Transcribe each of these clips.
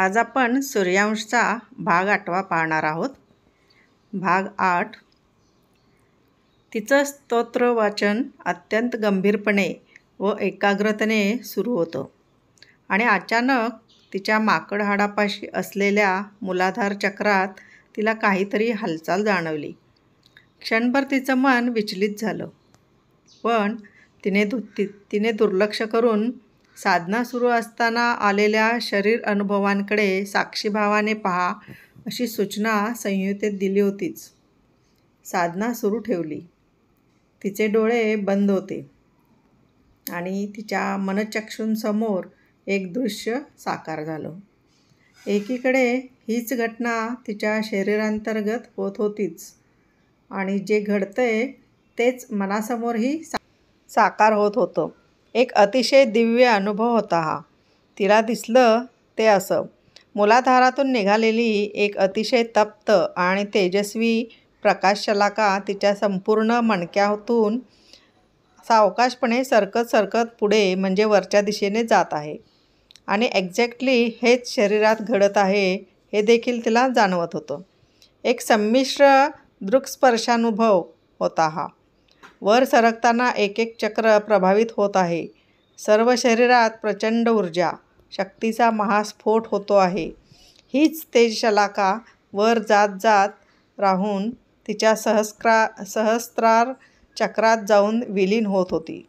आज आपण सूर्यांशचा भाग आठवा पाहणार आहोत भाग आठ तिचं स्तोत्र वाचन अत्यंत गंभीरपणे व एकाग्रतेने सुरू होतं आणि अचानक तिच्या माकड हाडापाशी असलेल्या मुलाधार चक्रात तिला काहीतरी हालचाल जाणवली क्षणभर तिचं मन विचलित झालं पण तिने दु तिने दुर्लक्ष करून साधना सुरू असताना आलेल्या शरीर अनुभवांकडे साक्षीभावाने पहा अशी सूचना संयुतेत दिली होतीच साधना सुरू ठेवली तिचे डोळे बंद होते आणि तिच्या मनचक्षूंसमोर एक दृश्य साकार झालं एकीकडे हीच घटना तिच्या शरीरांतर्गत होत होतीच आणि जे घडतंय तेच मनासमोरही साकार होत होतं एक अतिशय दिव्य अनुभव होता हा तिला दिसलं ते असं मुलाधारातून निघालेली एक अतिशय तप्त आणि तेजस्वी प्रकाश प्रकाशशलाका तिच्या संपूर्ण मणक्यातून सावकाशपणे सरकत सरकत पुढे म्हणजे वरच्या दिशेने जात आहे आणि एक्झॅक्टली हेच शरीरात घडत आहे हे देखील तिला जाणवत होतं एक संमिश्र दृक्स्पर्शानुभव होता हा वर सरकताना एक एक चक्र प्रभावित होत आहे सर्व शरीरात प्रचंड ऊर्जा शक्तीचा महास्फोट होतो आहे हीच तेजशलाका वर जात जात राहून तिच्या सहस्क्रा सहस्रार चक्रात जाऊन विलीन होत होती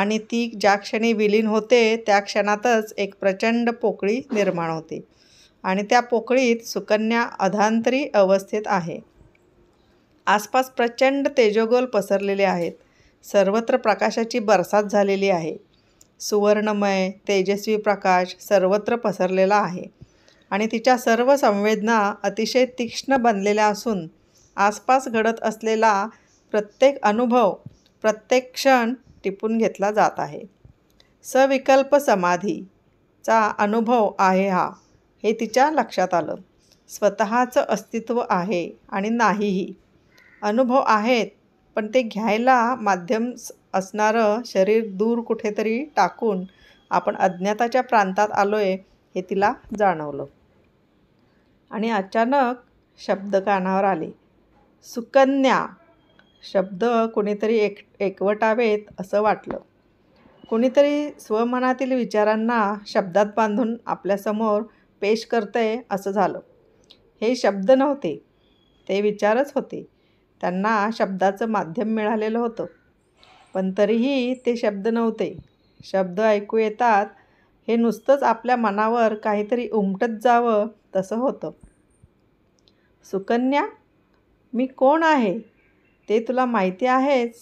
आणि ती ज्या क्षणी विलीन होते त्या क्षणातच एक प्रचंड पोकळी निर्माण होते आणि त्या पोकळीत सुकन्या अधांतरी अवस्थेत आहे आसपास प्रचंड तेजोगोल पसरलेले आहेत सर्वत्र प्रकाशाची बरसात झालेली आहे सुवर्णमय तेजस्वी प्रकाश सर्वत्र पसरलेला आहे आणि तिच्या सर्व संवेदना अतिशय तीक्ष्ण बनलेल्या असून आसपास घडत असलेला प्रत्येक अनुभव प्रत्येक क्षण टिपून घेतला जात आहे सविकल्प समाधीचा अनुभव आहे हा हे तिच्या लक्षात आलं स्वतःचं अस्तित्व आहे आणि नाहीही अनुभव आहेत पण ते घ्यायला माध्यम असणारं शरीर दूर कुठेतरी टाकून आपण अज्ञाताच्या प्रांतात आलो आहे हे तिला जाणवलं आणि अचानक शब्द कानावर आले सुकन्या शब्द कुणीतरी एक एकवटावेत असं वाटलं कुणीतरी स्वमनातील विचारांना शब्दात बांधून आपल्यासमोर पेश करतंय असं झालं हे शब्द नव्हते ते विचारच होते त्यांना शब्दाचं माध्यम मिळालेलं होतं पण तरीही ते शब्द नव्हते शब्द ऐकू येतात हे नुसतंच आपल्या मनावर काहीतरी उमटत जावं तसं होतं सुकन्या मी कोण आहे ते तुला माहिती आहेच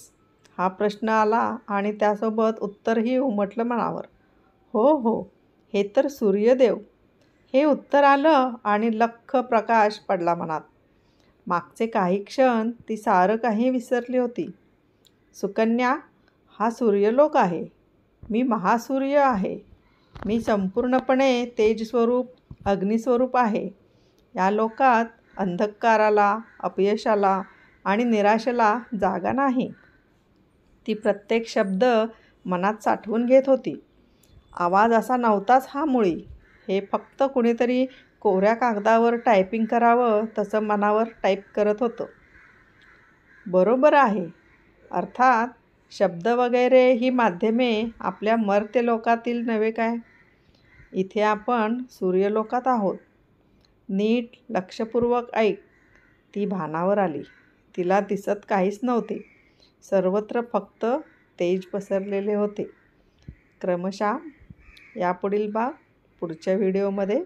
हा प्रश्न आला आणि त्यासोबत उत्तरही उमटलं मनावर हो हो हे तर सूर्यदेव हे उत्तर आलं आणि लख प्रकाश पडला मनात मागचे काही क्षण ती सारं काही विसरली होती सुकन्या हा सूर्यलोक आहे मी महासूर्य आहे मी संपूर्णपणे तेजस्वरूप अग्निस्वरूप आहे या लोकात अंधकाराला अपयशाला आणि निराशेला जागा नाही ती प्रत्येक शब्द मनात साठवून घेत होती आवाज असा नव्हताच हा मुळी हे फक्त कुणीतरी कोऱ्या कागदावर टायपिंग करावं तसं मनावर टाईप करत होतं बरोबर आहे अर्थात शब्द वगैरे ही माध्यमे आपल्या मर्त्य लोकातील नव्हे काय इथे आपण सूर्यलोकात आहोत नीट लक्षपूर्वक ऐक ती भानावर आली तिला दिसत काहीच नव्हते सर्वत्र फक्त तेज पसरलेले होते क्रमशः यापुढील बाग पुढच्या व्हिडिओमध्ये